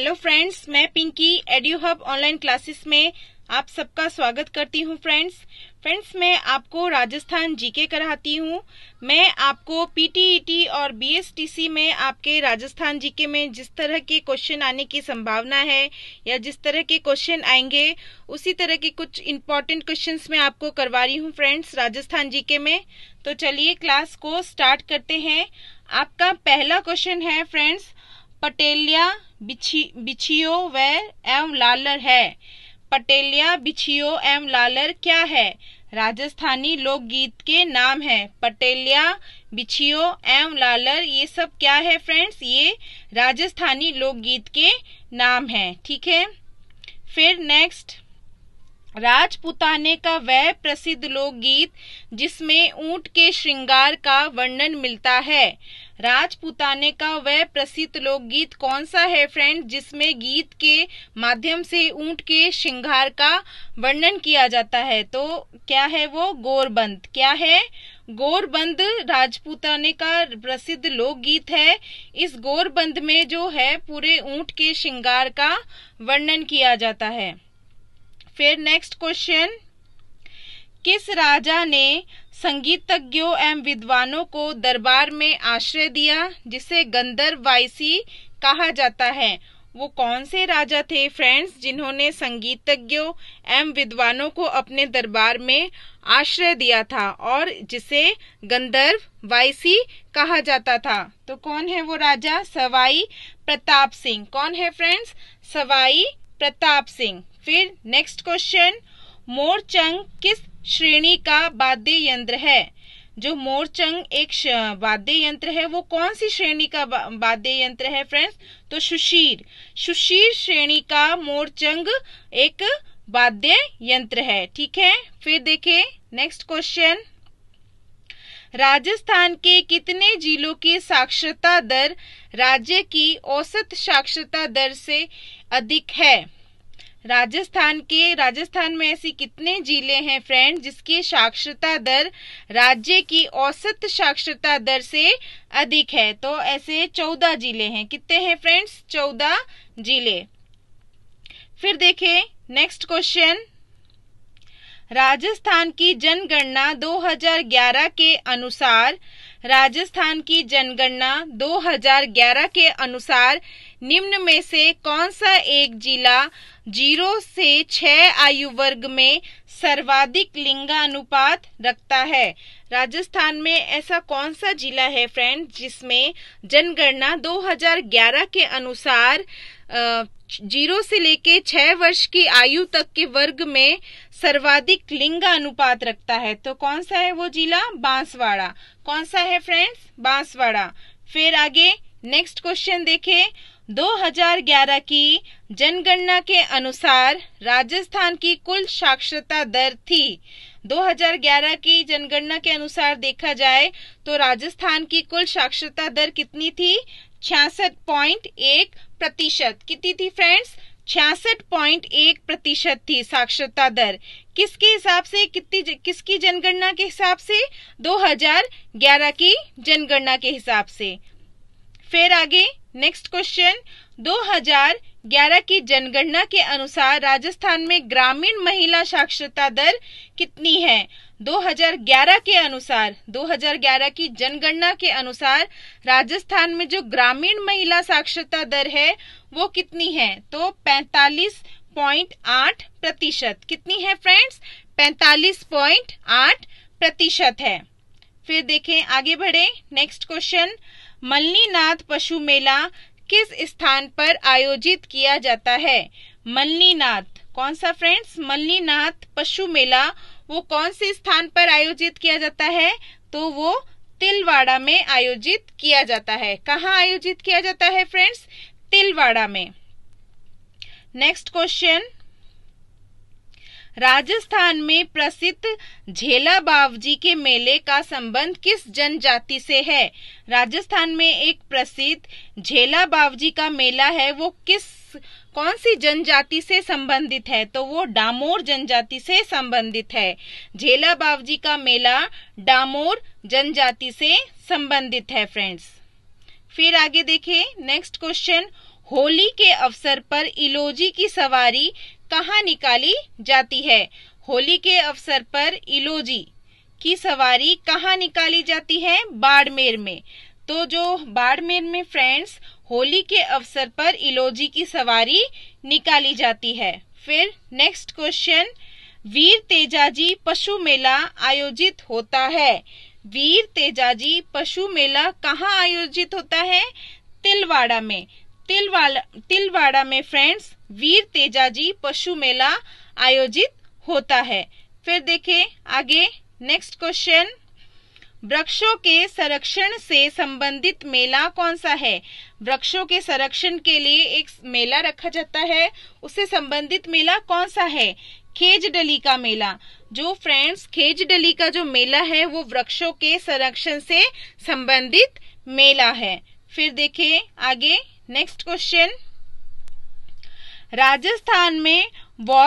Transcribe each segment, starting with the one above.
hello friends मैं पिंकी एडियो hub online classes में आप सबका स्वागत करती हूं फ्रेंड्स फ्रेंड्स मैं आपको राजस्थान जीके कराती हूं मैं आपको पीटीईटी e और बीएसटीसी में आपके राजस्थान जीके में जिस तरह के क्वेश्चन आने की संभावना है या जिस तरह के क्वेश्चन आएंगे उसी तरह के कुछ इम्पोर्टेंट क्वेश्चन मैं आपको करवा रही हूँ फ्रेंड्स राजस्थान जीके में तो चलिए क्लास को स्टार्ट करते हैं आपका पहला क्वेश्चन है फ्रेंड्स पटेलिया बिछी बिछियो व एवं लालर है पटेलिया बिछियो एवं लालर क्या है राजस्थानी लोकगीत के नाम है पटेलिया बिछियो एवं लालर ये सब क्या है फ्रेंड्स ये राजस्थानी लोकगीत के नाम है ठीक है फिर नेक्स्ट राजपुताने का वह प्रसिद्ध लोकगीत जिसमें ऊंट के श्रृंगार का वर्णन मिलता है राजपूताने का वह प्रसिद्ध लोकगीत कौन सा है फ्रेंड जिसमें गीत के माध्यम से ऊंट के श्रृंगार का वर्णन किया जाता है तो क्या है वो गोरबंद क्या है गोरबंद राजपूताने का प्रसिद्ध लोकगीत है इस गोरबंद में जो है पूरे ऊंट के श्रृंगार का वर्णन किया जाता है फिर नेक्स्ट क्वेश्चन किस राजा ने संगीतज्ञों एवं विद्वानों को दरबार में आश्रय दिया जिसे गंधर्व वायसी कहा जाता है वो कौन से राजा थे फ्रेंड्स जिन्होंने संगीतज्ञों एवं विद्वानों को अपने दरबार में आश्रय दिया था और जिसे गंधर्व वायसी कहा जाता था तो कौन है वो राजा सवाई प्रताप सिंह कौन है फ्रेंड्स सवाई प्रताप सिंह फिर नेक्स्ट क्वेश्चन मोरचंग किस श्रेणी का वाद्य यंत्र है जो मोरचंग एक वाद्य यंत्र है वो कौन सी श्रेणी का वाद्य यंत्र है फ्रेंड्स तो सुशीर सुशीर श्रेणी का मोरचंग एक वाद्य यंत्र है ठीक है फिर देखे नेक्स्ट क्वेश्चन राजस्थान के कितने जिलों की साक्षरता दर राज्य की औसत साक्षरता दर से अधिक है राजस्थान के राजस्थान में ऐसी कितने जिले हैं फ्रेंड जिसकी साक्षरता दर राज्य की औसत साक्षरता दर से अधिक है तो ऐसे चौदह जिले हैं कितने हैं फ्रेंड्स चौदह जिले फिर देखें नेक्स्ट क्वेश्चन राजस्थान की जनगणना 2011 के अनुसार राजस्थान की जनगणना 2011 के अनुसार निम्न में से कौन सा एक जिला जीरो से छह आयु वर्ग में सर्वाधिक लिंगानुपात रखता है राजस्थान में ऐसा कौन सा जिला है फ्रेंड जिसमें जनगणना 2011 के अनुसार जीरो से लेके छह वर्ष की आयु तक के वर्ग में सर्वाधिक लिंगानुपात रखता है तो कौन सा है वो जिला बांसवाड़ा कौन सा है फ्रेंड्स बांसवाड़ा फिर आगे नेक्स्ट क्वेश्चन देखें 2011 की जनगणना के अनुसार राजस्थान की कुल साक्षरता दर थी 2011 की जनगणना के अनुसार देखा जाए तो राजस्थान की कुल साक्षरता दर कितनी थी छियासठ पॉइंट एक प्रतिशत कितनी थी फ्रेंड्स छियासठ पॉइंट एक प्रतिशत थी साक्षरता दर किसके हिसाब से कितनी किसकी जनगणना के हिसाब से 2011 की जनगणना के हिसाब से फिर आगे नेक्स्ट क्वेश्चन 2011 की जनगणना के अनुसार राजस्थान में ग्रामीण महिला साक्षरता दर कितनी है 2011 के अनुसार 2011 की जनगणना के अनुसार राजस्थान में जो ग्रामीण महिला साक्षरता दर है वो कितनी है तो 45.8 प्रतिशत कितनी है फ्रेंड्स 45.8 प्रतिशत है फिर देखें आगे बढ़े नेक्स्ट क्वेश्चन मल्लीनाथ पशु मेला किस स्थान पर आयोजित किया जाता है मल्लीनाथ कौन सा फ्रेंड्स मल्लीनाथ पशु मेला वो कौन से स्थान पर आयोजित किया जाता है तो वो तिलवाड़ा में आयोजित किया जाता है कहाँ आयोजित किया जाता है फ्रेंड्स तिलवाड़ा में नेक्स्ट क्वेश्चन राजस्थान में प्रसिद्ध झेला बावजी के मेले का संबंध किस जनजाति से है राजस्थान में एक प्रसिद्ध झेला बावजी का मेला है वो किस कौन सी जनजाति से संबंधित है तो वो डामोर जनजाति से संबंधित है झेला बावजी का मेला डामोर जनजाति से संबंधित है फ्रेंड्स फिर आगे देखें नेक्स्ट क्वेश्चन होली के अवसर पर इलोजी की सवारी कहाँ निकाली जाती है होली के अवसर पर इलोजी की सवारी कहाँ निकाली जाती है बाड़मेर में तो जो बाड़मेर में फ्रेंड्स होली के अवसर पर इलोजी की सवारी निकाली जाती है फिर नेक्स्ट क्वेश्चन वीर तेजाजी पशु मेला आयोजित होता है वीर तेजाजी पशु मेला कहाँ आयोजित होता है तिलवाड़ा में तिलवाड़ा तिलवाड़ा में फ्रेंड्स वीर तेजाजी पशु मेला आयोजित होता है फिर देखें आगे नेक्स्ट क्वेश्चन वृक्षों के संरक्षण से संबंधित मेला कौन सा है वृक्षों के संरक्षण के लिए एक मेला रखा जाता है उससे संबंधित मेला कौन सा है खेज डली का मेला जो फ्रेंड्स खेज डली का जो मेला है वो वृक्षों के संरक्षण से संबंधित मेला है फिर देखें आगे नेक्स्ट क्वेश्चन राजस्थान में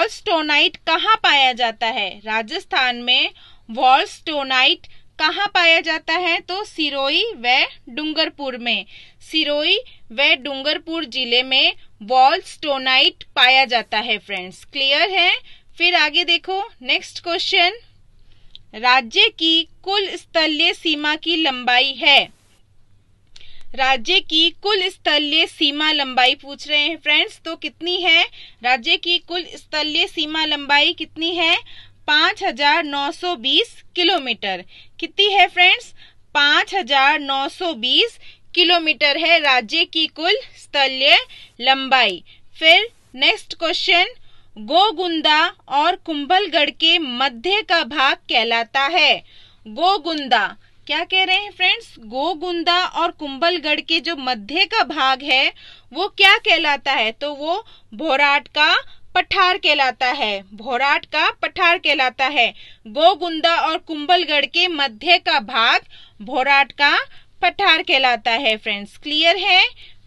स्टोनाइट कहाँ पाया जाता है राजस्थान में वॉलस्टोनाइट कहाँ पाया जाता है तो सिरोई व डूंगरपुर में सिरोई व डूंगरपुर जिले में वॉलस्टोनाइट पाया जाता है फ्रेंड्स क्लियर है फिर आगे देखो नेक्स्ट क्वेश्चन राज्य की कुल स्थलीय सीमा की लंबाई है राज्य की कुल स्थलीय सीमा लंबाई पूछ रहे हैं फ्रेंड्स तो कितनी है राज्य की कुल स्थलीय सीमा लंबाई कितनी है पाँच हजार नौ सौ बीस किलोमीटर कितनी है फ्रेंड्स पाँच हजार नौ सौ बीस किलोमीटर है राज्य की कुल स्थलीय लंबाई फिर नेक्स्ट क्वेश्चन गोगुंदा और कुंभलगढ़ के मध्य का भाग कहलाता है गोगुंदा क्या कह रहे हैं फ्रेंड्स गोगुंदा और कुंबलगढ़ के जो मध्य का भाग है वो क्या कहलाता है तो वो भोराट का पठार कहलाता है भोराट का पठार कहलाता है गोगुंदा और कुंबलगढ़ के मध्य का भाग भोराट का पठार कहलाता है फ्रेंड्स क्लियर है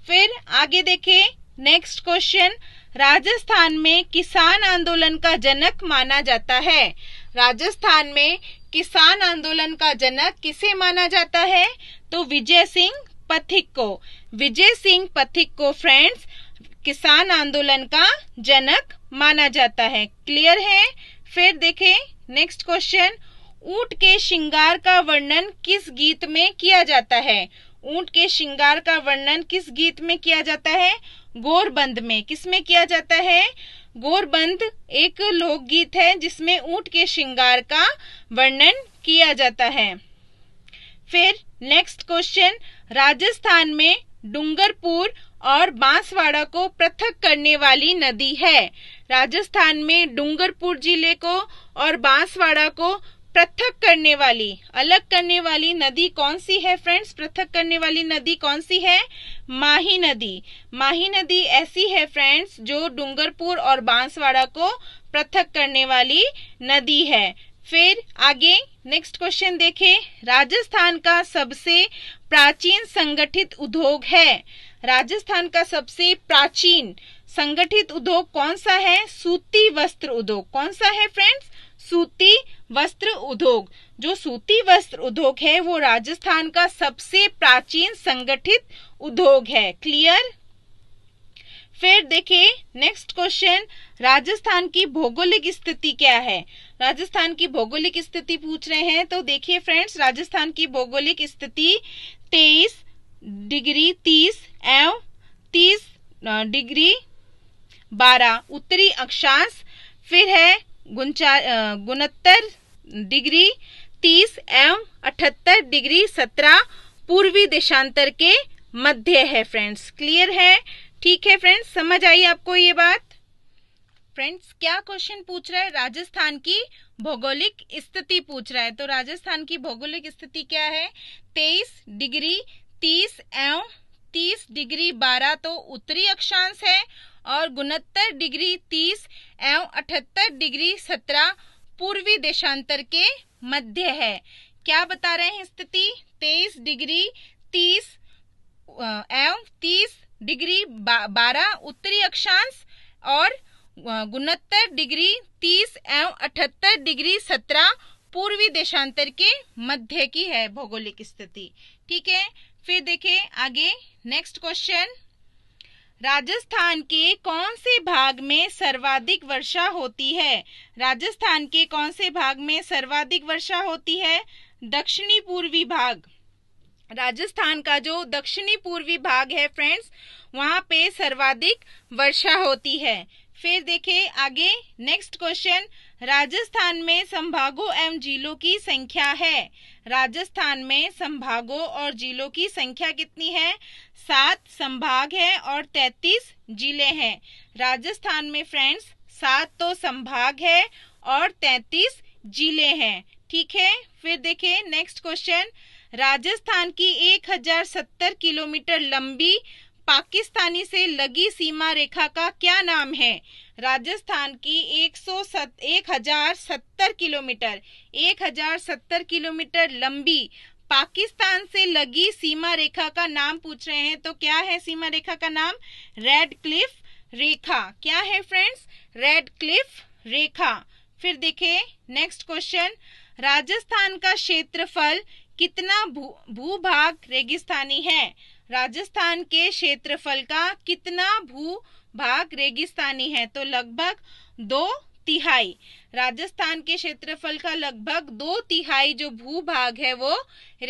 फिर आगे देखें नेक्स्ट क्वेश्चन राजस्थान में किसान आंदोलन का जनक माना जाता है राजस्थान में किसान आंदोलन का जनक किसे माना जाता है तो विजय सिंह पथिक को विजय सिंह पथिक को फ्रेंड्स किसान आंदोलन का जनक माना जाता है क्लियर है फिर देखें नेक्स्ट क्वेश्चन ऊंट के श्रृंगार का वर्णन किस गीत में किया जाता है ऊंट के श्रृंगार का वर्णन किस गीत में किया जाता है गोरबंद में किस में किया जाता है गोरबंद एक लोकगीत है जिसमें ऊंट के श्रृंगार का वर्णन किया जाता है फिर नेक्स्ट क्वेश्चन राजस्थान में डूंगरपुर और बांसवाड़ा को पृथक करने वाली नदी है राजस्थान में डूंगरपुर जिले को और बांसवाड़ा को पृथक करने वाली अलग करने वाली नदी कौन सी है फ्रेंड्स पृथक करने वाली नदी कौन सी है माही नदी माही नदी ऐसी है फ्रेंड्स जो डूंगरपुर और बांसवाड़ा को पृथक करने वाली नदी है फिर आगे नेक्स्ट क्वेश्चन देखें राजस्थान का सबसे प्राचीन संगठित उद्योग है राजस्थान का सबसे प्राचीन संगठित उद्योग कौन सा है सूती वस्त्र उद्योग कौन सा है फ्रेंड्स सूती वस्त्र उद्योग जो सूती वस्त्र उद्योग है वो राजस्थान का सबसे प्राचीन संगठित उद्योग है क्लियर फिर देखिए नेक्स्ट क्वेश्चन राजस्थान की भौगोलिक स्थिति क्या है राजस्थान की भौगोलिक स्थिति पूछ रहे हैं तो देखिए फ्रेंड्स राजस्थान की भौगोलिक स्थिति तेईस डिग्री तीस एवं तीस डिग्री बारह उत्तरी अक्षांश फिर है गुनचार डिग्री तीस एवं अठहत्तर डिग्री सत्रह पूर्वी देशांतर के मध्य है फ्रेंड्स क्लियर है ठीक है फ्रेंड्स समझ आई आपको ये बात फ्रेंड्स क्या क्वेश्चन पूछ रहा है राजस्थान की भौगोलिक स्थिति पूछ रहा है तो राजस्थान की भौगोलिक स्थिति क्या है तेईस डिग्री तीस एवं तीस डिग्री बारह तो उत्तरी अक्षांश है और उनहत्तर डिग्री तीस एवं अठहत्तर डिग्री सत्रह पूर्वी देशांतर के मध्य है क्या बता रहे हैं स्थिति 23 डिग्री 30 एवं 30 डिग्री बारह उत्तरी अक्षांश और उनहत्तर डिग्री 30 एवं अठहत्तर डिग्री 17 पूर्वी देशांतर के मध्य की है भौगोलिक स्थिति ठीक है फिर देखें आगे नेक्स्ट क्वेश्चन राजस्थान के कौन से भाग में सर्वाधिक वर्षा होती है राजस्थान के कौन से भाग में सर्वाधिक वर्षा होती है दक्षिणी पूर्वी भाग राजस्थान का जो दक्षिणी पूर्वी भाग है फ्रेंड्स वहाँ पे सर्वाधिक वर्षा होती है फिर देखे आगे नेक्स्ट क्वेश्चन राजस्थान में संभागों एवं जिलों की संख्या है राजस्थान में संभागों और जिलों की संख्या कितनी है सात संभाग हैं और तैतीस जिले हैं राजस्थान में फ्रेंड्स सात तो संभाग है और तैतीस जिले हैं ठीक है फिर देखे नेक्स्ट क्वेश्चन राजस्थान की 1070 किलोमीटर लंबी पाकिस्तानी से लगी सीमा रेखा का क्या नाम है राजस्थान की एक सौ एक हजार सत्तर किलोमीटर एक हजार सत्तर किलोमीटर लंबी पाकिस्तान से लगी सीमा रेखा का नाम पूछ रहे हैं तो क्या है सीमा रेखा का नाम रेड क्लिफ रेखा क्या है फ्रेंड्स रेड क्लिफ रेखा फिर देखे नेक्स्ट क्वेश्चन राजस्थान का क्षेत्रफल कितना भू भूभाग रेगिस्तानी है राजस्थान के क्षेत्रफल का कितना भू भाग रेगिस्तानी है तो लगभग दो तिहाई राजस्थान के क्षेत्रफल का लगभग दो तिहाई जो भू भाग है वो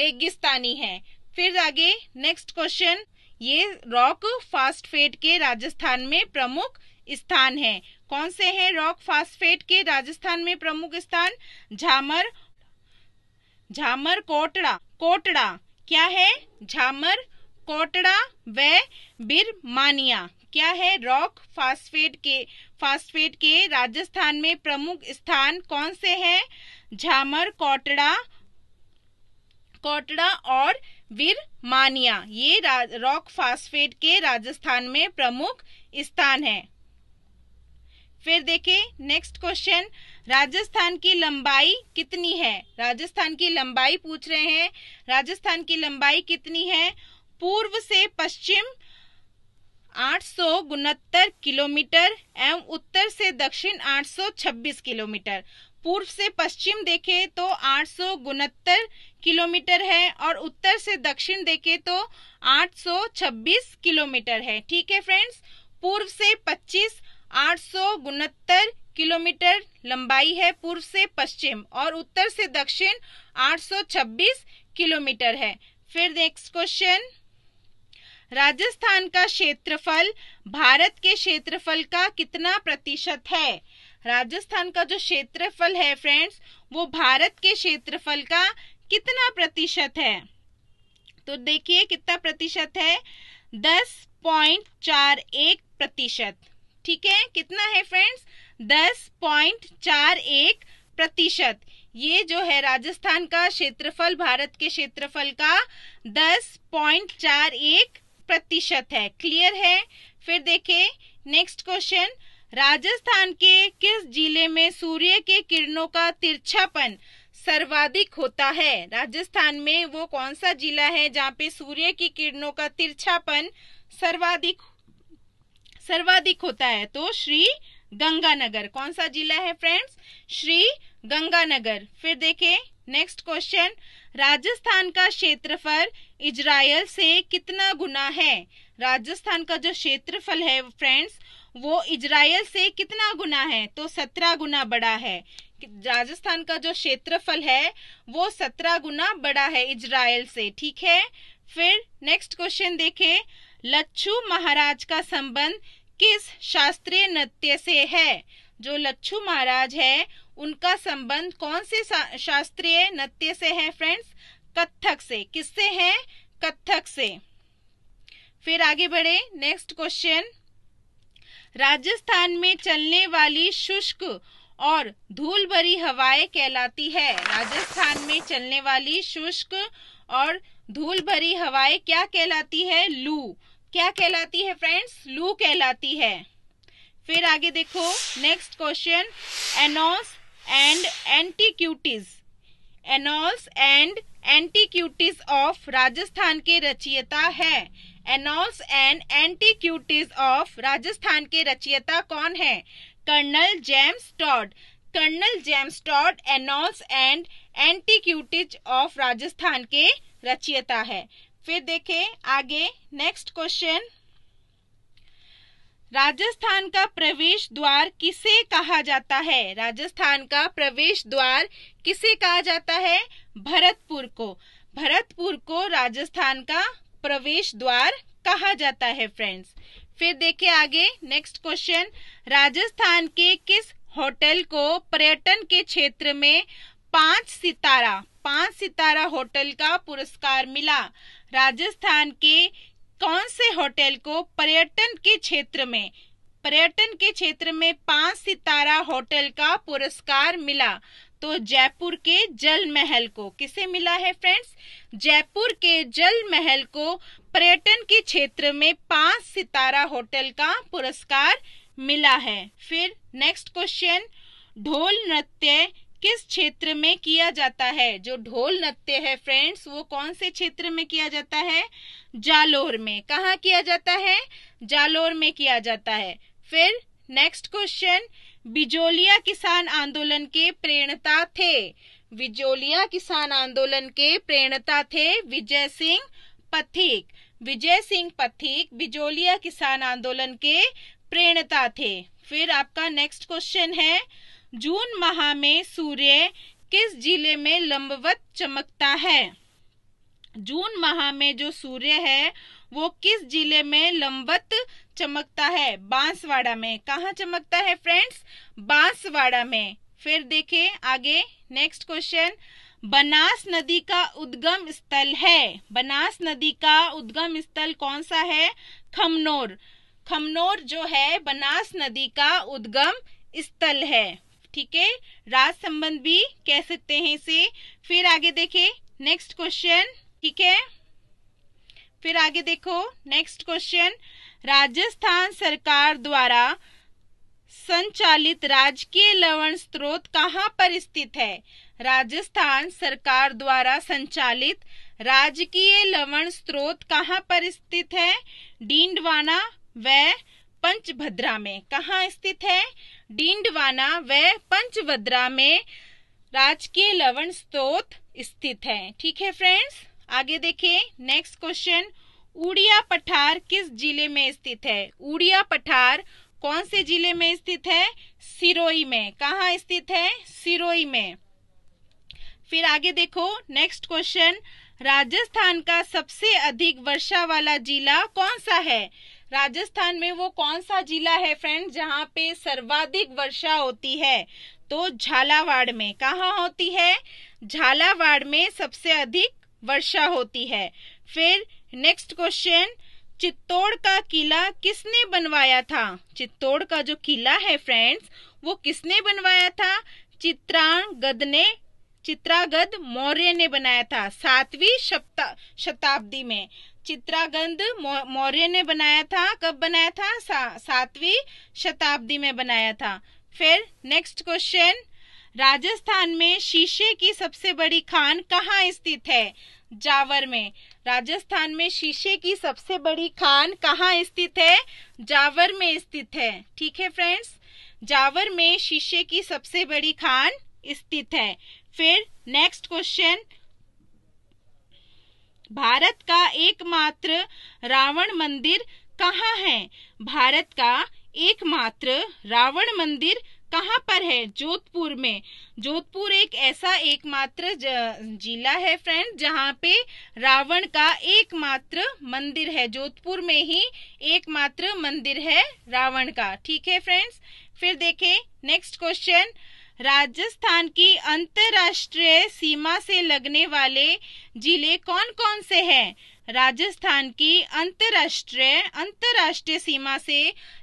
रेगिस्तानी है फिर आगे नेक्स्ट क्वेश्चन ये रॉक फास्टफेट के राजस्थान में प्रमुख स्थान है कौन से हैं रॉक फास्टफेट के राजस्थान में प्रमुख स्थान झामर झामर कोटड़ा कोटड़ा क्या है झामर कोटड़ा व बिर मानिया क्या है रॉक फास्फेट के फास्फेट के राजस्थान में प्रमुख स्थान कौन से हैं झामर कोटड़ा कोटड़ा और मानिया ये रॉक फास्फेट के राजस्थान में प्रमुख स्थान है फिर देखे नेक्स्ट क्वेश्चन राजस्थान की लंबाई कितनी है राजस्थान की लंबाई पूछ रहे हैं राजस्थान की लंबाई कितनी है पूर्व से पश्चिम आठ किलोमीटर एवं उत्तर से दक्षिण 826 किलोमीटर पूर्व से पश्चिम देखें तो आठ किलोमीटर है और उत्तर से दक्षिण देखें तो 826 किलोमीटर है ठीक है फ्रेंड्स पूर्व से 25 आठ किलोमीटर लंबाई है पूर्व से पश्चिम और उत्तर से दक्षिण 826 किलोमीटर है फिर नेक्स्ट क्वेश्चन राजस्थान का क्षेत्रफल भारत के क्षेत्रफल का कितना प्रतिशत है राजस्थान का जो क्षेत्रफल है फ्रेंड्स वो भारत के क्षेत्रफल का कितना प्रतिशत है तो देखिए कितना प्रतिशत है दस पॉइंट चार एक प्रतिशत ठीक है कितना है फ्रेंड्स दस पॉइंट चार एक प्रतिशत ये जो है राजस्थान का क्षेत्रफल भारत के क्षेत्रफल का दस पॉइंट चार एक प्रतिशत है क्लियर है फिर देखे नेक्स्ट क्वेश्चन राजस्थान के किस जिले में सूर्य के किरणों का तिरछापन सर्वाधिक होता है राजस्थान में वो कौन सा जिला है जहाँ पे सूर्य की किरणों का तिरछापन सर्वाधिक सर्वाधिक होता है तो श्री गंगानगर कौन सा जिला है फ्रेंड्स श्री गंगानगर फिर देखे नेक्स्ट क्वेश्चन राजस्थान का क्षेत्रफल इजराइल से कितना गुना है राजस्थान का जो क्षेत्रफल है फ्रेंड्स वो इजराइल से कितना गुना है तो सत्रह गुना बड़ा है राजस्थान का जो क्षेत्रफल है वो सत्रह गुना बड़ा है इजराइल से ठीक है फिर नेक्स्ट क्वेश्चन देखे लच्छू महाराज का संबंध किस शास्त्रीय नृत्य से है जो लच्छू महाराज है उनका संबंध कौन से शास्त्रीय नृत्य से है फ्रेंड्स कथक से किससे है कथक से फिर आगे बढ़े नेक्स्ट क्वेश्चन राजस्थान में चलने वाली शुष्क और धूल भरी हवाएं कहलाती है राजस्थान में चलने वाली शुष्क और धूल भरी हवाएं क्या कहलाती है लू क्या कहलाती है फ्रेंड्स लू कहलाती है फिर आगे देखो next question annals and antiquities annals and antiquities of Rajasthan के रचियता है annals and antiquities of Rajasthan के रचियता कौन है colonel James Tod colonel James Tod annals and antiquities of Rajasthan के रचियता है फिर देखें आगे नेक्स्ट क्वेश्चन राजस्थान का प्रवेश द्वार किसे कहा जाता है राजस्थान का प्रवेश द्वार किसे कहा जाता है भरतपुर को भरतपुर को राजस्थान का प्रवेश द्वार कहा जाता है फ्रेंड्स फिर देखिए आगे नेक्स्ट क्वेश्चन राजस्थान के किस होटल को पर्यटन के क्षेत्र में पांच सितारा पांच सितारा होटल का पुरस्कार मिला राजस्थान के कौन से होटल को पर्यटन के क्षेत्र में पर्यटन के क्षेत्र में पांच सितारा होटल का पुरस्कार मिला तो जयपुर के जल महल को किसे मिला है फ्रेंड्स जयपुर के जल महल को पर्यटन के क्षेत्र में पांच सितारा होटल का पुरस्कार मिला है फिर नेक्स्ट क्वेश्चन ढोल नृत्य किस क्षेत्र में किया जाता है जो ढोल नृत्य है फ्रेंड्स वो कौन से क्षेत्र में किया जाता है जालोर में कहा किया जाता है जालोर में किया जाता है फिर नेक्स्ट क्वेश्चन बिजोलिया किसान आंदोलन के प्रेरणता थे बिजोलिया किसान आंदोलन के प्रेरणता थे विजय सिंह पथिक विजय सिंह पथिक बिजोलिया किसान आंदोलन के प्रेरणता थे फिर आपका नेक्स्ट क्वेश्चन है जून माह में सूर्य किस जिले में लंबवत चमकता है जून माह में जो सूर्य है वो किस जिले में लंबवत चमकता है बांसवाड़ा में कहा चमकता है फ्रेंड्स बांसवाड़ा में फिर देखे आगे नेक्स्ट क्वेश्चन बनास नदी का उद्गम स्थल है बनास नदी का उद्गम स्थल कौन सा है खमनोर खमनोर जो है बनास नदी का उद्गम स्थल है ठीक है राज संबंध भी कह सकते हैं इसे फिर आगे देखे नेक्स्ट क्वेश्चन ठीक है फिर आगे देखो नेक्स्ट क्वेश्चन राजस्थान सरकार द्वारा संचालित राजकीय लवण स्रोत कहाँ पर स्थित है राजस्थान सरकार द्वारा संचालित राजकीय लवण स्रोत कहाँ पर स्थित है डींडवाना व पंचभद्रा में कहाँ स्थित है डींडवाना व पंचभद्रा में राजकीय लवण स्त्रोत स्थित है ठीक है फ्रेंड्स आगे देखिए नेक्स्ट क्वेश्चन उड़िया पठार किस जिले में स्थित है उड़िया पठार कौन से जिले में स्थित है सिरोई में कहा स्थित है सिरोई में फिर आगे देखो नेक्स्ट क्वेश्चन राजस्थान का सबसे अधिक वर्षा वाला जिला कौन सा है राजस्थान में वो कौन सा जिला है फ्रेंड्स जहाँ पे सर्वाधिक वर्षा होती है तो झालावाड़ में कहाँ होती है झालावाड़ में सबसे अधिक वर्षा होती है फिर नेक्स्ट क्वेश्चन चित्तौड़ का किला किसने बनवाया था चित्तौड़ का जो किला है फ्रेंड्स वो किसने बनवाया था चित्रांगद ने चित्रागद मौर्य ने बनाया था सातवीं शताब्दी में चित्रागंध मौर्य ने बनाया था कब बनाया था सा, सातवीं शताब्दी में बनाया था फिर नेक्स्ट क्वेश्चन राजस्थान में शीशे की सबसे बड़ी खान कहाँ स्थित है जावर में राजस्थान में शीशे की सबसे बड़ी खान कहाँ स्थित है जावर में स्थित है ठीक है फ्रेंड्स जावर में शीशे की सबसे बड़ी खान स्थित है फिर नेक्स्ट क्वेश्चन भारत का एकमात्र रावण मंदिर कहाँ है भारत का एकमात्र रावण मंदिर कहाँ पर है जोधपुर में जोधपुर एक ऐसा एकमात्र जिला है फ्रेंड जहाँ पे रावण का एकमात्र मंदिर है जोधपुर में ही एकमात्र मंदिर है रावण का ठीक है फ्रेंड्स फिर देखें नेक्स्ट क्वेश्चन राजस्थान की अंतरराष्ट्रीय सीमा से लगने वाले जिले कौन कौन से हैं राजस्थान की अंतरराष्ट्रीय अंतरराष्ट्रीय सीमा से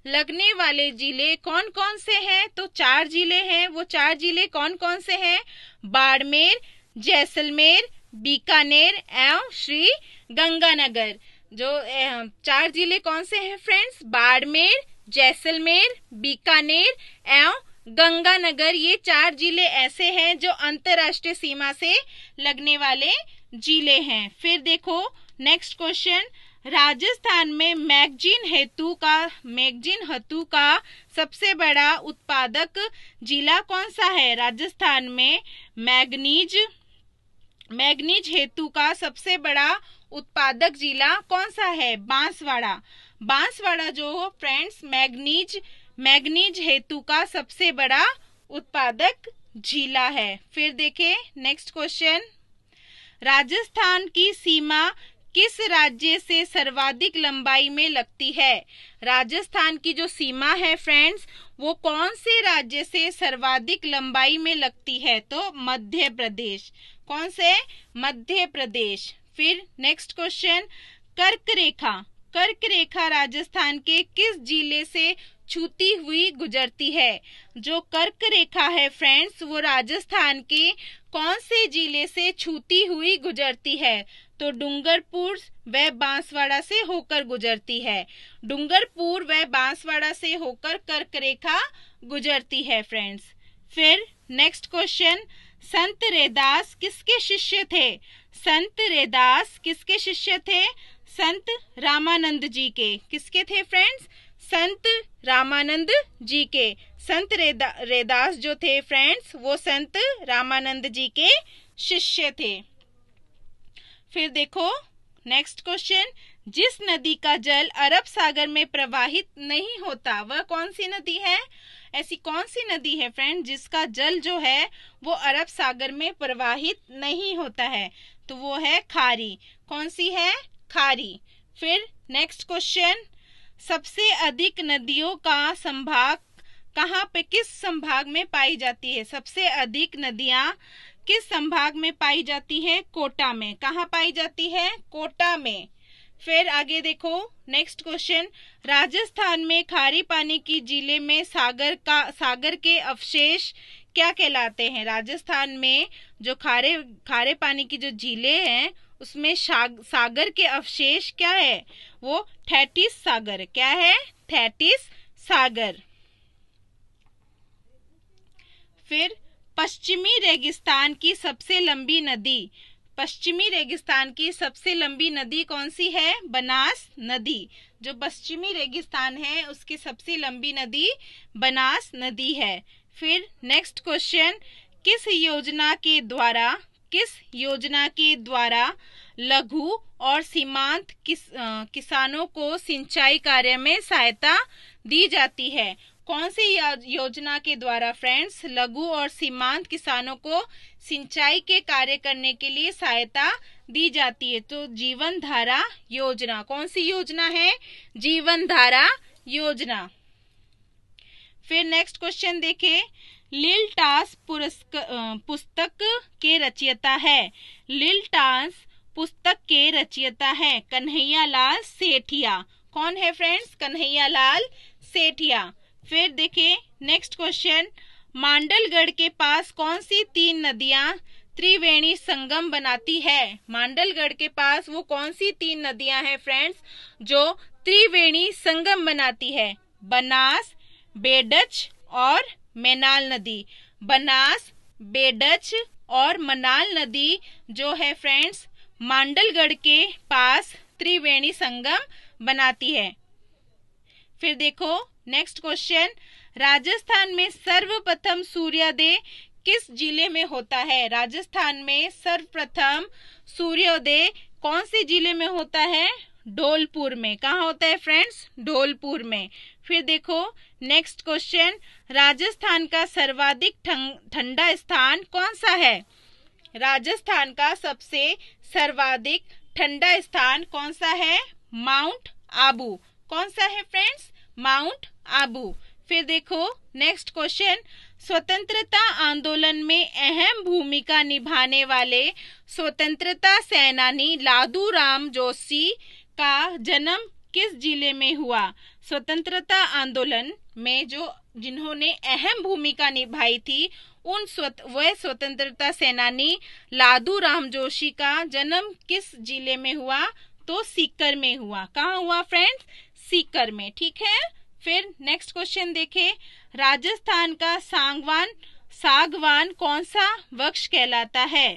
लगने वाले जिले कौन कौन से हैं तो चार जिले हैं वो चार जिले कौन कौन से हैं बाड़मेर जैसलमेर बीकानेर एवं श्री गंगानगर जो चार जिले कौन से हैं फ्रेंड्स बाड़मेर जैसलमेर बीकानेर एवं गंगानगर ये चार जिले ऐसे हैं जो अंतर्राष्ट्रीय सीमा से लगने वाले जिले हैं फिर देखो नेक्स्ट क्वेश्चन राजस्थान में मैगजीन हेतु का मैगजीन हेतु का सबसे बड़ा उत्पादक जिला कौन सा है राजस्थान में मैगनीज मैगनीज हेतु का सबसे बड़ा उत्पादक जिला कौन सा है बांसवाड़ा बांसवाड़ा जो फ्रेंड्स मैगनीज मैग्नीज हेतु का सबसे बड़ा उत्पादक जिला है फिर देखे नेक्स्ट क्वेश्चन राजस्थान की सीमा किस राज्य से सर्वाधिक लंबाई में लगती है राजस्थान की जो सीमा है फ्रेंड्स वो कौन से राज्य से सर्वाधिक लंबाई में लगती है तो मध्य प्रदेश कौन से मध्य प्रदेश फिर नेक्स्ट क्वेश्चन कर्क रेखा कर्क रेखा राजस्थान के किस जिले से छूती हुई गुजरती है जो कर्क रेखा है फ्रेंड्स वो राजस्थान के कौन से जिले से छूती हुई गुजरती है तो डूंगरपुर व बांसवाड़ा से होकर गुजरती है डूंगरपुर व बांसवाड़ा से होकर कर्क रेखा गुजरती है फ्रेंड्स फिर नेक्स्ट क्वेश्चन संत रेदास किसके शिष्य थे संत रेदास किसके शिष्य थे संत रामानंद जी के किसके थे फ्रेंड्स संत रामानंद जी के संत रेदा, रेदास जो थे फ्रेंड्स वो संत रामानंद जी के शिष्य थे फिर देखो नेक्स्ट क्वेश्चन जिस नदी का जल अरब सागर में प्रवाहित नहीं होता वह कौन सी नदी है ऐसी कौन सी नदी है फ्रेंड जिसका जल जो है वो अरब सागर में प्रवाहित नहीं होता है तो वो है खारी कौन सी है खारी फिर नेक्स्ट क्वेश्चन सबसे अधिक नदियों का संभाग कहाँ पे किस संभाग में पाई जाती है सबसे अधिक नदिया किस संभाग में पाई जाती है कोटा में कहा पाई जाती है कोटा में फिर आगे देखो नेक्स्ट क्वेश्चन राजस्थान में खारी पानी की जिले में सागर का सागर के अवशेष क्या कहलाते हैं राजस्थान में जो खारे खारे पानी की जो झीले हैं उसमें सागर के अवशेष क्या है वो थैटिस सागर क्या है थैटिस सागर फिर पश्चिमी रेगिस्तान की सबसे लंबी नदी पश्चिमी रेगिस्तान की सबसे लंबी नदी कौन सी है बनास नदी जो पश्चिमी रेगिस्तान है उसकी सबसे लंबी नदी बनास नदी है फिर नेक्स्ट क्वेश्चन किस योजना के द्वारा किस योजना के द्वारा लघु और सीमांत किस, किसानों को सिंचाई कार्य में सहायता दी जाती है कौन सी योजना के द्वारा फ्रेंड्स लघु और सीमांत किसानों को सिंचाई के कार्य करने के लिए सहायता दी जाती है तो जीवन धारा योजना कौन सी योजना है जीवन धारा योजना फिर नेक्स्ट क्वेश्चन देखें लिल लिलटास पुस्तक के रचयिता है लिल टास पुस्तक के रचयिता है कन्हैया लाल सेठिया कौन है फ्रेंड्स कन्हैया लाल सेठिया फिर देखे नेक्स्ट क्वेश्चन मांडलगढ़ के पास कौन सी तीन नदियां त्रिवेणी संगम बनाती है मांडलगढ़ के पास वो कौन सी तीन नदियां हैं फ्रेंड्स जो त्रिवेणी संगम बनाती है बनास बेडच और मैनाल नदी बनास बेडच और मनाल नदी जो है फ्रेंड्स मांडलगढ़ के पास त्रिवेणी संगम बनाती है फिर देखो नेक्स्ट क्वेश्चन राजस्थान में सर्वप्रथम सूर्योदय किस जिले में होता है राजस्थान में सर्वप्रथम सूर्योदय कौन से जिले में होता है ढोलपुर में कहा होता है फ्रेंड्स ढोलपुर में फिर देखो नेक्स्ट क्वेश्चन राजस्थान का सर्वाधिक ठंडा स्थान कौन सा है राजस्थान का सबसे सर्वाधिक ठंडा स्थान कौन सा है माउंट आबू कौन सा है फ्रेंड्स माउंट आबू फिर देखो नेक्स्ट क्वेश्चन स्वतंत्रता आंदोलन में अहम भूमिका निभाने वाले स्वतंत्रता सेनानी लादू राम जोशी का जन्म किस जिले में हुआ स्वतंत्रता आंदोलन में जो जिन्होंने अहम भूमिका निभाई थी उन स्वत, वह स्वतंत्रता सेनानी लादू राम जोशी का जन्म किस जिले में हुआ तो सीकर में हुआ कहा हुआ फ्रेंड्स सीकर में ठीक है फिर नेक्स्ट क्वेश्चन देखें राजस्थान का सांगवान सागवान कौन सा वृक्ष कहलाता है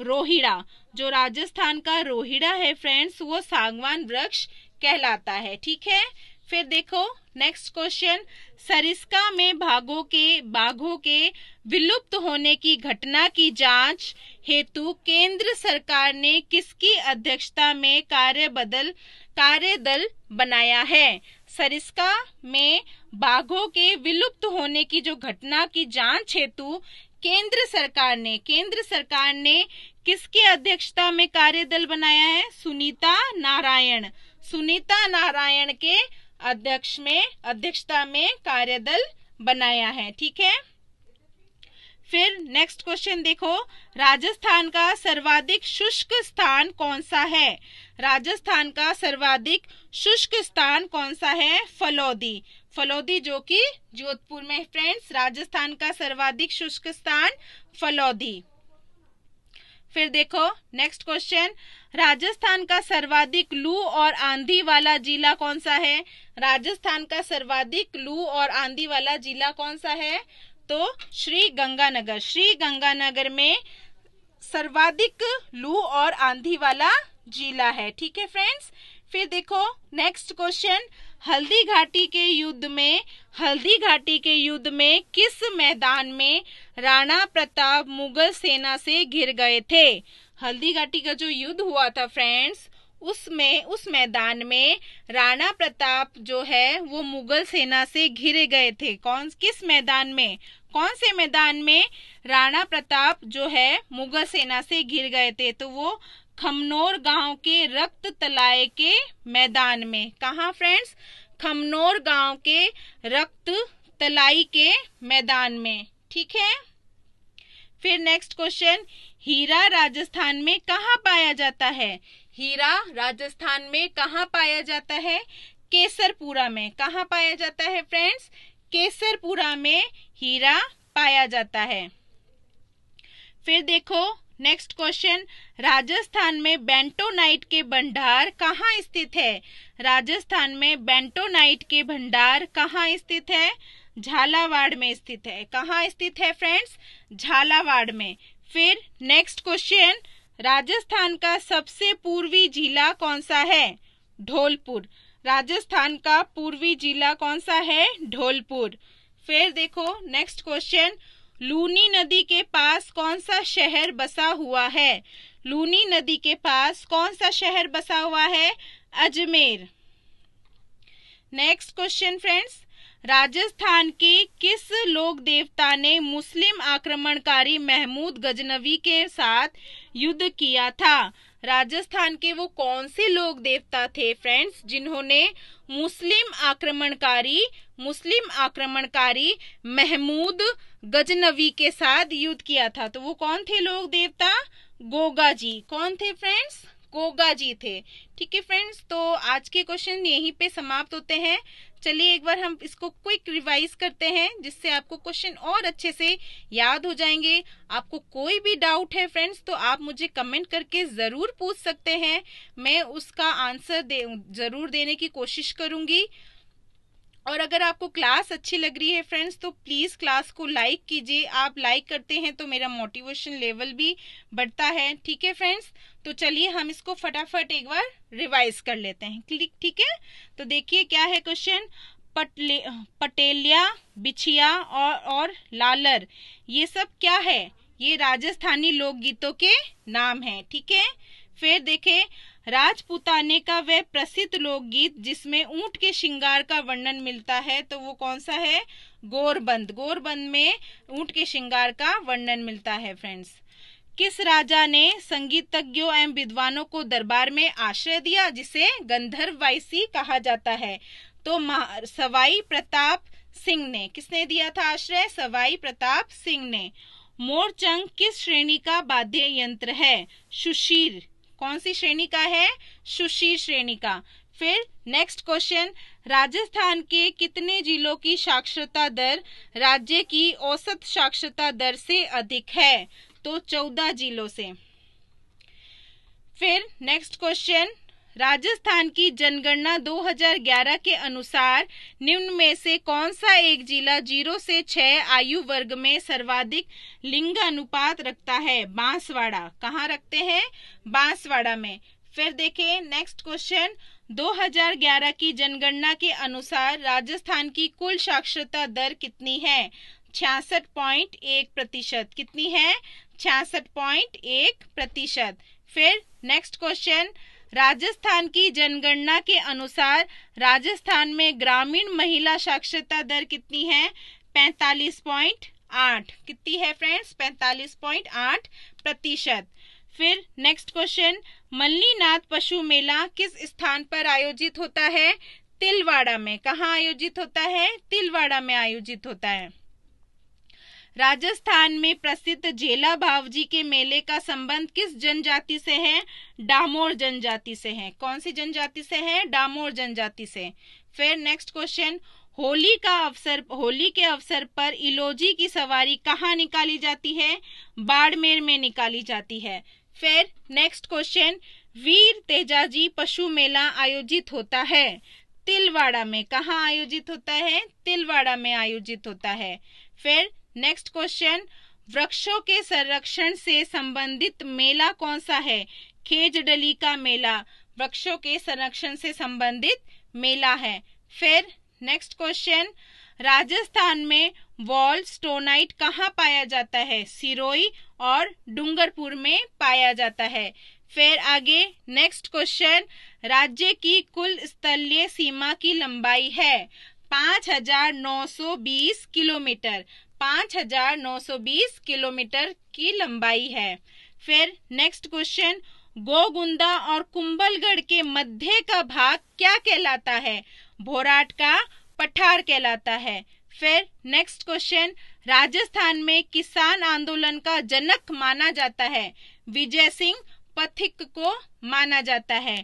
रोहिड़ा जो राजस्थान का रोहिड़ा है फ्रेंड्स वो सागवान वृक्ष कहलाता है ठीक है फिर देखो नेक्स्ट क्वेश्चन सरिस्का में भागों के बाघों के विलुप्त होने की घटना की जांच हेतु केंद्र सरकार ने किसकी अध्यक्षता में कार्य बदल कार्य दल बनाया है सरिस्का में बाघों के विलुप्त होने की जो घटना की जांच हेतु केंद्र सरकार ने केंद्र सरकार ने किसकी अध्यक्षता में कार्य दल बनाया है सुनीता नारायण सुनीता नारायण के अध्यक्ष में अध्यक्षता में कार्यदल बनाया है ठीक है फिर नेक्स्ट क्वेश्चन देखो राजस्थान का सर्वाधिक शुष्क स्थान कौन सा है राजस्थान का सर्वाधिक शुष्क स्थान कौन सा है फलौदी फलौदी जो कि जोधपुर में फ्रेंड्स राजस्थान का सर्वाधिक शुष्क स्थान फलौदी फिर देखो नेक्स्ट क्वेश्चन राजस्थान का सर्वाधिक लू और आंधी वाला जिला कौन सा है राजस्थान का सर्वाधिक लू और आंधी वाला जिला कौन सा है तो श्री गंगानगर श्री गंगानगर में सर्वाधिक लू और आंधी वाला जिला है ठीक है फ्रेंड्स फिर देखो नेक्स्ट क्वेश्चन हल्दी घाटी के युद्ध में हल्दी घाटी के युद्ध में किस मैदान में राणा प्रताप मुगल सेना से घिर गए थे हल्दी घाटी का जो युद्ध हुआ था फ्रेंड्स उसमें उस मैदान में राणा प्रताप जो है वो मुगल सेना से घिरे गए थे कौन किस मैदान में कौन से मैदान में राणा प्रताप जो है मुगल सेना से घिर गए थे तो वो खमनोर गांव के रक्त तलाए के मैदान में कहा फ्रेंड्स खमनोर गांव के रक्त तलाई के मैदान में ठीक है फिर नेक्स्ट क्वेश्चन हीरा राजस्थान में कहाँ पाया जाता है हीरा राजस्थान में कहाँ पाया जाता है केसरपुरा में कहाँ पाया जाता है फ्रेंड्स केसरपुरा में हीरा पाया जाता है फिर देखो नेक्स्ट क्वेश्चन राजस्थान में बेंटोनाइट के भंडार कहाँ स्थित है राजस्थान में बेंटोनाइट के भंडार कहाँ स्थित है झालावाड़ में स्थित है कहाँ स्थित है फ्रेंड्स झालावाड़ में फिर नेक्स्ट क्वेश्चन राजस्थान का सबसे पूर्वी जिला कौन सा है ढोलपुर राजस्थान का पूर्वी जिला कौन सा है ढोलपुर फिर देखो नेक्स्ट क्वेश्चन लूनी नदी के पास कौन सा शहर बसा हुआ है लूनी नदी के पास कौन सा शहर बसा हुआ है Ajmer next question friends Rajasthan के किस लोक देवता ने मुस्लिम आक्रमणकारी महमूद गजनवी के साथ युद्ध किया था राजस्थान के वो कौन से लोक देवता थे फ्रेंड्स जिन्होंने मुस्लिम आक्रमणकारी मुस्लिम आक्रमणकारी महमूद गजनवी के साथ युद्ध किया था तो वो कौन थे लोक देवता गोगा जी कौन थे फ्रेंड्स गोगा जी थे ठीक है फ्रेंड्स तो आज के क्वेश्चन यहीं पे समाप्त होते हैं चलिए एक बार हम इसको क्विक रिवाइज करते हैं जिससे आपको क्वेश्चन और अच्छे से याद हो जाएंगे आपको कोई भी डाउट है फ्रेंड्स तो आप मुझे कमेंट करके ज़रूर पूछ सकते हैं मैं उसका आंसर दे ज़रूर देने की कोशिश करूंगी और अगर आपको क्लास अच्छी लग रही है फ्रेंड्स तो प्लीज़ क्लास को लाइक कीजिए आप लाइक करते हैं तो मेरा मोटिवेशन लेवल भी बढ़ता है ठीक है फ्रेंड्स तो चलिए हम इसको फटाफट एक बार रिवाइज कर लेते हैं क्लिक ठीक है तो देखिए क्या है क्वेश्चन पटले पटेलिया बिछिया और और लालर ये सब क्या है ये राजस्थानी लोकगीतों के नाम है ठीक है फिर देखे राजपूताने का वह प्रसिद्ध लोकगीत जिसमें ऊंट के श्रृंगार का वर्णन मिलता है तो वो कौन सा है गोरबंद गोरबंद में ऊंट के श्रृंगार का वर्णन मिलता है फ्रेंड्स किस राजा ने संगीतज्ञों एवं विद्वानों को दरबार में आश्रय दिया जिसे गंधर्व वायसी कहा जाता है तो सवाई प्रताप सिंह ने किसने दिया था आश्रय सवाई प्रताप सिंह ने मोरचंग किस श्रेणी का वाद्य यंत्र है सुशीर कौन सी श्रेणी का है सुशीर श्रेणी का फिर नेक्स्ट क्वेश्चन राजस्थान के कितने जिलों की साक्षरता दर राज्य की औसत साक्षरता दर से अधिक है तो चौदह जिलों से फिर नेक्स्ट क्वेश्चन राजस्थान की जनगणना 2011 के अनुसार निम्न में से कौन सा एक जिला जीरो से छह आयु वर्ग में सर्वाधिक लिंग अनुपात रखता है बांसवाड़ा कहाँ रखते हैं बांसवाड़ा में फिर देखें नेक्स्ट क्वेश्चन 2011 की जनगणना के अनुसार राजस्थान की कुल साक्षरता दर कितनी है छियासठ पॉइंट एक प्रतिशत कितनी है छियासठ पॉइंट एक प्रतिशत फिर नेक्स्ट क्वेश्चन राजस्थान की जनगणना के अनुसार राजस्थान में ग्रामीण महिला साक्षरता दर कितनी है पैंतालीस पॉइंट आठ कितनी है फ्रेंड्स पैंतालीस पॉइंट आठ प्रतिशत फिर नेक्स्ट क्वेश्चन मल्लीनाथ पशु मेला किस स्थान पर आयोजित होता है तिलवाड़ा में कहाँ आयोजित होता है तिलवाड़ा में आयोजित होता है राजस्थान में प्रसिद्ध जेला भाव जी के मेले का संबंध किस जनजाति से है डामोर जनजाति से है कौन सी जनजाति से है डामोर जनजाति से फिर नेक्स्ट क्वेश्चन होली का अवसर होली के अवसर पर इलोजी की सवारी कहाँ निकाली जाती है बाड़मेर में निकाली जाती है फिर नेक्स्ट क्वेश्चन वीर तेजाजी पशु मेला आयोजित होता है तिलवाड़ा में कहाँ आयोजित होता है तिलवाड़ा में आयोजित होता है फिर नेक्स्ट क्वेश्चन वृक्षों के संरक्षण से संबंधित मेला कौन सा है खेजडली का मेला वृक्षों के संरक्षण से संबंधित मेला है फिर नेक्स्ट क्वेश्चन राजस्थान में वॉल स्टोनाइट कहाँ पाया जाता है सिरोई और डूंगरपुर में पाया जाता है फिर आगे नेक्स्ट क्वेश्चन राज्य की कुल स्थलीय सीमा की लंबाई है 5920 किलोमीटर 5,920 किलोमीटर की लंबाई है फिर नेक्स्ट क्वेश्चन गोगुंदा और कुंबलगढ़ के मध्य का भाग क्या कहलाता है भोराट का पठार कहलाता है फिर नेक्स्ट क्वेश्चन राजस्थान में किसान आंदोलन का जनक माना जाता है विजय सिंह पथिक को माना जाता है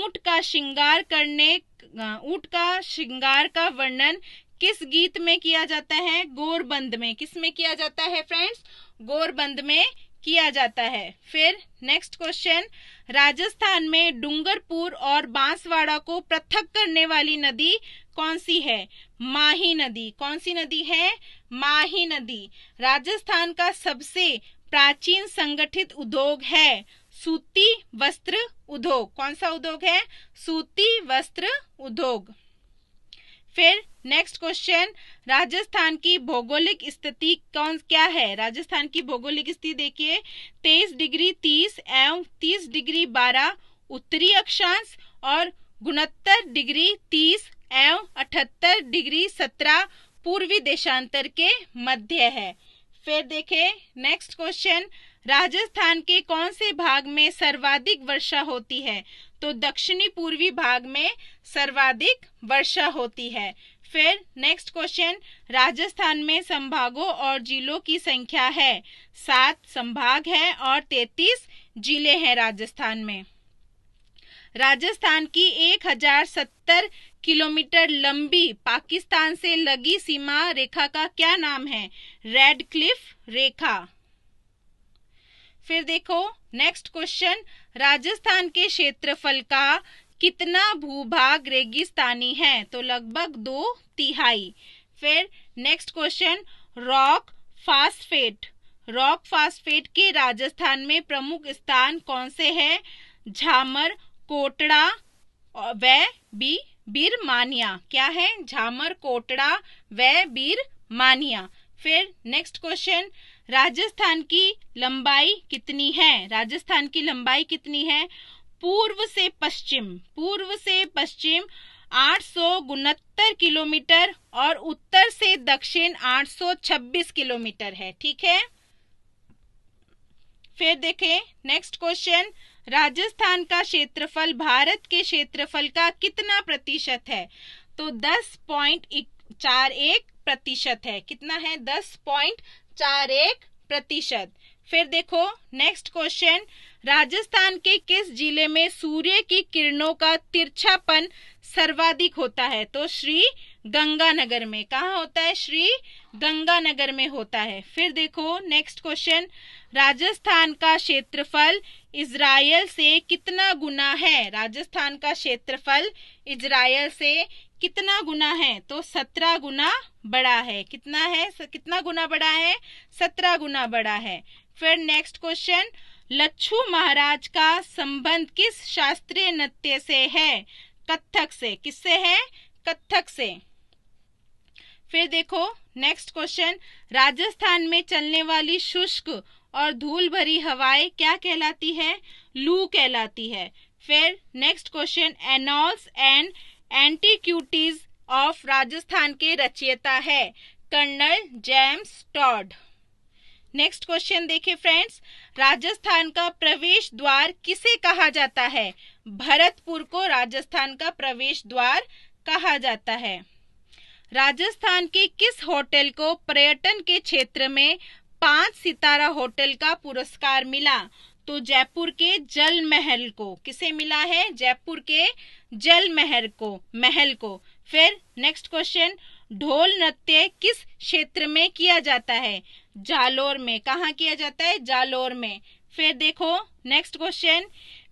ऊंट का श्रृंगार करने ऊंट का श्रृंगार का वर्णन किस गीत में किया जाता है गोरबंद में किस में किया जाता है फ्रेंड्स गोरबंद में किया जाता है फिर नेक्स्ट क्वेश्चन राजस्थान में डूंगरपुर और बांसवाड़ा को पृथक करने वाली नदी कौन सी है माही नदी कौन सी नदी है माही नदी राजस्थान का सबसे प्राचीन संगठित उद्योग है सूती वस्त्र उद्योग कौन सा उद्योग है सूती वस्त्र उद्योग फिर नेक्स्ट क्वेश्चन राजस्थान की भौगोलिक स्थिति कौन क्या है राजस्थान की भौगोलिक स्थिति देखिए तेईस डिग्री तीस एवं तीस डिग्री बारह उत्तरी अक्षांश और गुणहत्तर डिग्री तीस एवं अठहत्तर डिग्री सत्रह पूर्वी देशांतर के मध्य है फिर देखे नेक्स्ट क्वेश्चन राजस्थान के कौन से भाग में सर्वाधिक वर्षा होती है तो दक्षिणी पूर्वी भाग में सर्वाधिक वर्षा होती है फिर नेक्स्ट क्वेश्चन राजस्थान में संभागों और जिलों की संख्या है सात संभाग हैं और तैतीस जिले हैं राजस्थान में राजस्थान की 1070 किलोमीटर लंबी पाकिस्तान से लगी सीमा रेखा का क्या नाम है रेड क्लिफ रेखा फिर देखो नेक्स्ट क्वेश्चन राजस्थान के क्षेत्रफल का कितना भूभाग रेगिस्तानी है तो लगभग दो तिहाई फिर next question rock phosphate rock phosphate के राजस्थान में प्रमुख स्थान कौन से हैं झामर कोटड़ा व बी बीर मानिया क्या है झामर कोटड़ा व बीर मानिया फिर नेक्स्ट क्वेश्चन राजस्थान की लंबाई कितनी है राजस्थान की लंबाई कितनी है पूर्व से पश्चिम पूर्व से पश्चिम आठ किलोमीटर और उत्तर से दक्षिण 826 किलोमीटर है ठीक है फिर देखें नेक्स्ट क्वेश्चन राजस्थान का क्षेत्रफल भारत के क्षेत्रफल का कितना प्रतिशत है तो दस पॉइंट चार एक प्रतिशत है कितना है दस पॉइंट चार एक प्रतिशत फिर देखो नेक्स्ट क्वेश्चन राजस्थान के किस जिले में सूर्य की किरणों का तिरछापन सर्वाधिक होता है तो श्री गंगानगर में कहा होता है श्री गंगानगर में होता है फिर देखो नेक्स्ट क्वेश्चन राजस्थान का क्षेत्रफल इसराइल से कितना गुना है राजस्थान का क्षेत्रफल इसराइल से कितना गुना है तो सत्रह गुना बड़ा है कितना है स, कितना गुना बड़ा है सत्रह गुना बड़ा है फिर नेक्स्ट क्वेश्चन लच्छू महाराज का संबंध किस शास्त्रीय नृत्य से है कथक से किससे है कथक से फिर देखो नेक्स्ट क्वेश्चन राजस्थान में चलने वाली शुष्क और धूल भरी हवाएं क्या कहलाती है लू कहलाती है फिर next question annals and antiquities of Rajasthan के रचयिता है colonel James Tod next question देखिए फ्रेंड्स राजस्थान का प्रवेश द्वार किसे कहा जाता है भरतपुर को राजस्थान का प्रवेश द्वार कहा जाता है राजस्थान के किस होटल को पर्यटन के क्षेत्र में पांच सितारा होटल का पुरस्कार मिला तो जयपुर के जल महल को किसे मिला है जयपुर के जल महल को महल को फिर नेक्स्ट क्वेश्चन ढोल नृत्य किस क्षेत्र में किया जाता है जालोर में कहा किया जाता है जालोर में फिर देखो नेक्स्ट क्वेश्चन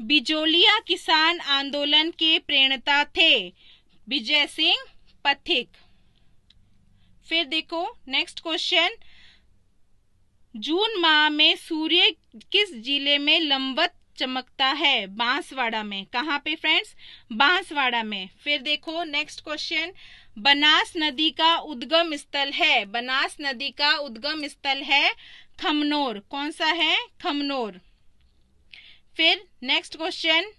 बिजोलिया किसान आंदोलन के प्रेरणता थे विजय सिंह पथिक फिर देखो नेक्स्ट क्वेश्चन जून माह में सूर्य किस जिले में लंबत चमकता है बांसवाड़ा में कहा पे फ्रेंड्स बांसवाड़ा में फिर देखो नेक्स्ट क्वेश्चन बनास नदी का उद्गम स्थल है बनास नदी का उद्गम स्थल है खमनोर कौन सा है खमनोर फिर नेक्स्ट क्वेश्चन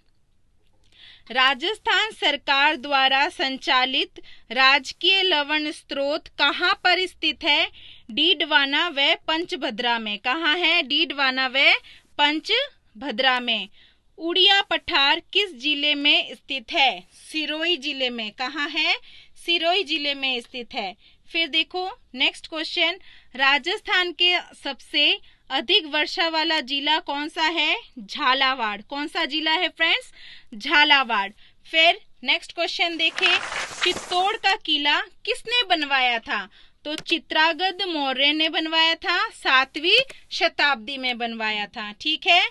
राजस्थान सरकार द्वारा संचालित राजकीय लवण स्त्रोत कहाँ पर स्थित है डीडवाना व पंचभद्रा में कहा है डीडवाना व पंचभद्रा में उड़िया पठार किस जिले में स्थित है सिरोई जिले में कहा है सिरोई जिले में स्थित है फिर देखो नेक्स्ट क्वेश्चन राजस्थान के सबसे अधिक वर्षा वाला जिला कौन सा है झालावाड़ कौन सा जिला है फ्रेंड्स झालावाड़ फिर नेक्स्ट क्वेश्चन देखें चित्तौड़ का किला किसने बनवाया था तो चित्रागद मौर्य ने बनवाया था सातवीं शताब्दी में बनवाया था ठीक है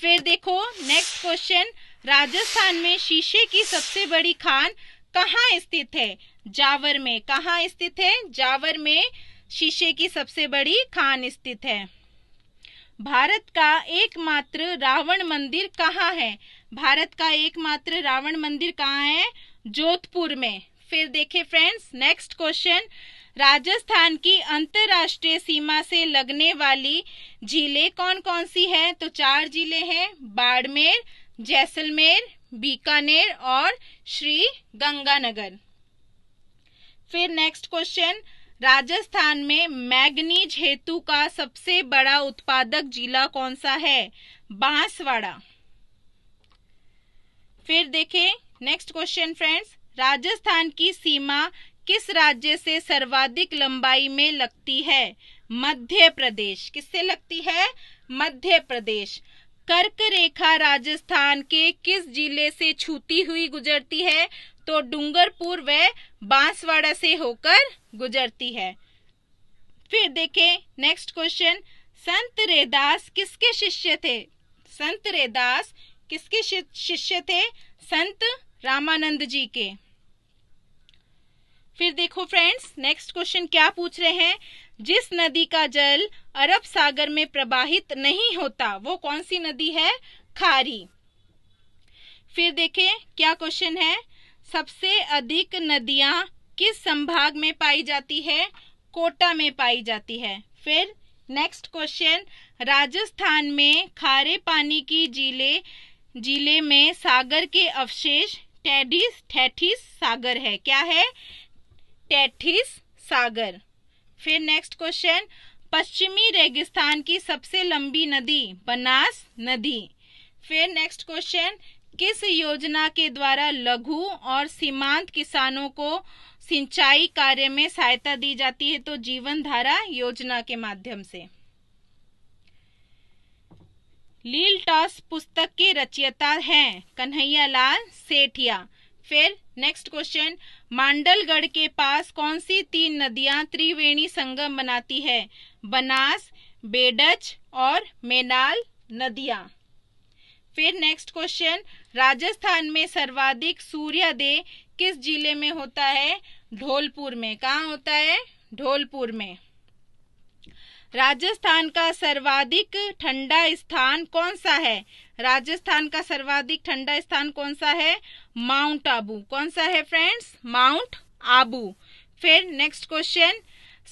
फिर देखो नेक्स्ट क्वेश्चन राजस्थान में शीशे की सबसे बड़ी खान कहाँ स्थित है जावर में कहा स्थित है जावर में शीशे की सबसे बड़ी खान स्थित है भारत का एकमात्र रावण मंदिर कहाँ है भारत का एकमात्र रावण मंदिर कहाँ है जोधपुर में फिर देखे फ्रेंड्स नेक्स्ट क्वेश्चन राजस्थान की अंतर्राष्ट्रीय सीमा से लगने वाली जिले कौन कौन सी हैं तो चार जिले हैं बाड़मेर जैसलमेर बीकानेर और श्री गंगानगर फिर नेक्स्ट क्वेश्चन राजस्थान में मैग्नीज हेतु का सबसे बड़ा उत्पादक जिला कौन सा है बांसवाड़ा फिर देखें नेक्स्ट क्वेश्चन फ्रेंड्स राजस्थान की सीमा किस राज्य से सर्वाधिक लंबाई में लगती है मध्य प्रदेश किससे लगती है मध्य प्रदेश कर्क रेखा राजस्थान के किस जिले से छूती हुई गुजरती है तो डूंगरपुर व बांसवाड़ा से होकर गुजरती है फिर देखें नेक्स्ट क्वेश्चन संत रेदास किसके शिष्य थे संत रेदास किसके शिष्य थे संत रामानंद जी के फिर देखो फ्रेंड्स नेक्स्ट क्वेश्चन क्या पूछ रहे हैं जिस नदी का जल अरब सागर में प्रवाहित नहीं होता वो कौन सी नदी है खारी फिर देखें क्या क्वेश्चन है सबसे अधिक नदियां किस संभाग में पाई जाती है कोटा में पाई जाती है फिर नेक्स्ट क्वेश्चन राजस्थान में खारे पानी की जिले जिले में सागर के अवशेष टेडिस सागर है क्या है टेथिस सागर फिर नेक्स्ट क्वेश्चन पश्चिमी रेगिस्तान की सबसे लंबी नदी बनास नदी फिर नेक्स्ट क्वेश्चन किस योजना के द्वारा लघु और सीमांत किसानों को सिंचाई कार्य में सहायता दी जाती है तो जीवन धारा योजना के माध्यम से लील टॉस पुस्तक के रचयिता हैं कन्हैया लाल सेठिया फिर नेक्स्ट क्वेश्चन मांडलगढ़ के पास कौन सी तीन नदियां त्रिवेणी संगम बनाती है बनास बेडच और मेनाल नदियां फिर नेक्स्ट क्वेश्चन राजस्थान में सर्वाधिक सूर्योदय किस जिले में होता है ढोलपुर में कहा होता है ढोलपुर में राजस्थान का सर्वाधिक ठंडा स्थान कौन सा है राजस्थान का सर्वाधिक ठंडा स्थान कौन सा है माउंट आबू कौन सा है फ्रेंड्स माउंट आबू फिर नेक्स्ट क्वेश्चन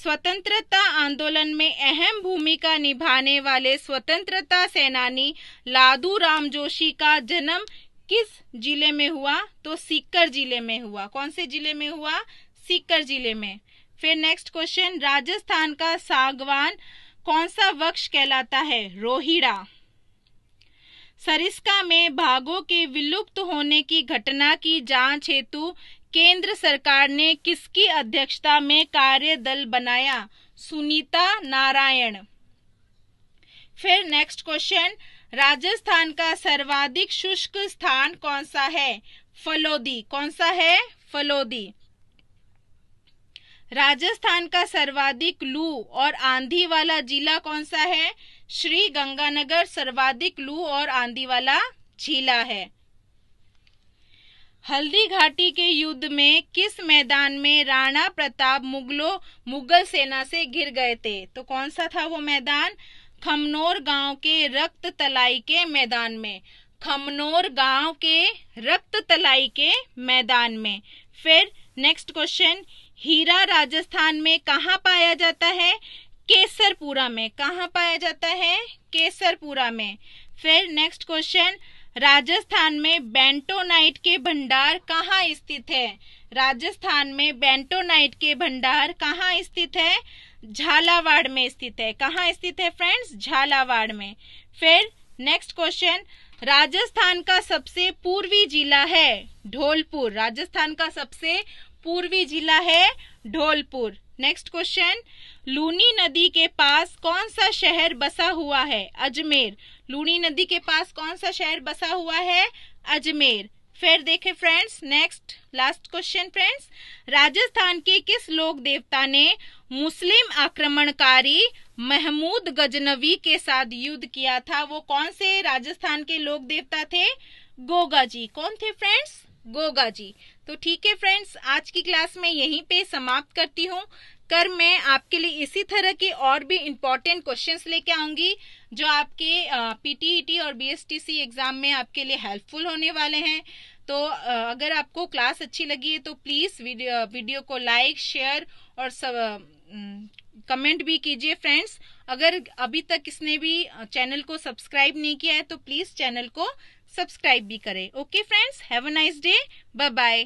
स्वतंत्रता आंदोलन में अहम भूमिका निभाने वाले स्वतंत्रता सेनानी लादू राम जोशी का जन्म किस जिले में हुआ तो सीकर जिले में हुआ कौन से जिले में हुआ सीकर जिले में फिर नेक्स्ट क्वेश्चन राजस्थान का सागवान कौन सा वृक्ष कहलाता है रोहिड़ा सरिस्का में भागों के विलुप्त होने की घटना की जांच हेतु केंद्र सरकार ने किसकी अध्यक्षता में कार्य दल बनाया सुनीता नारायण फिर नेक्स्ट क्वेश्चन राजस्थान का सर्वाधिक शुष्क स्थान कौन सा है फलोदी कौन सा है फलोदी राजस्थान का सर्वाधिक लू और आंधी वाला जिला कौन सा है श्री गंगानगर सर्वाधिक लू और आंधी वाला झीला है हल्दी घाटी के युद्ध में किस मैदान में राणा प्रताप मुगलों मुगल सेना से घिर गए थे तो कौन सा था वो मैदान खमनोर गांव के रक्त तलाई के मैदान में खमनोर गांव के रक्त तलाई के मैदान में फिर नेक्स्ट क्वेश्चन हीरा राजस्थान में कहाँ पाया जाता है केसरपुरा में कहा पाया जाता है केसरपुरा में फिर नेक्स्ट क्वेश्चन राजस्थान में बेंटोनाइट के भंडार कहाँ स्थित है राजस्थान में बेंटोनाइट के भंडार कहाँ स्थित है झालावाड़ में स्थित है कहाँ स्थित है फ्रेंड्स झालावाड़ में फिर नेक्स्ट क्वेश्चन राजस्थान का सबसे पूर्वी जिला है ढोलपुर राजस्थान का सबसे पूर्वी जिला है ढोलपुर नेक्स्ट क्वेश्चन लूनी नदी के पास कौन सा शहर बसा हुआ है अजमेर लूनी नदी के पास कौन सा शहर बसा हुआ है अजमेर फिर देखें friends next last question friends Rajasthan के किस लोक देवता ने मुस्लिम आक्रमणकारी महमूद गजनवी के साथ युद्ध किया था वो कौन से राजस्थान के लोक देवता थे गोगा जी कौन थे फ्रेंड्स गोगा जी तो ठीक है फ्रेंड्स आज की क्लास में यहीं पे समाप्त करती हूँ कर मैं आपके लिए इसी तरह के और भी इम्पोर्टेंट क्वेश्चंस लेके आऊंगी जो आपके पीटीईटी e और बीएसटीसी एग्ज़ाम में आपके लिए हेल्पफुल होने वाले हैं तो अगर आपको क्लास अच्छी लगी है तो प्लीज़ वीडियो, वीडियो को लाइक शेयर और सब कमेंट भी कीजिए फ्रेंड्स अगर अभी तक किसने भी चैनल को सब्सक्राइब नहीं किया है तो प्लीज़ चैनल को सब्सक्राइब भी करें okay friends have a nice day bye bye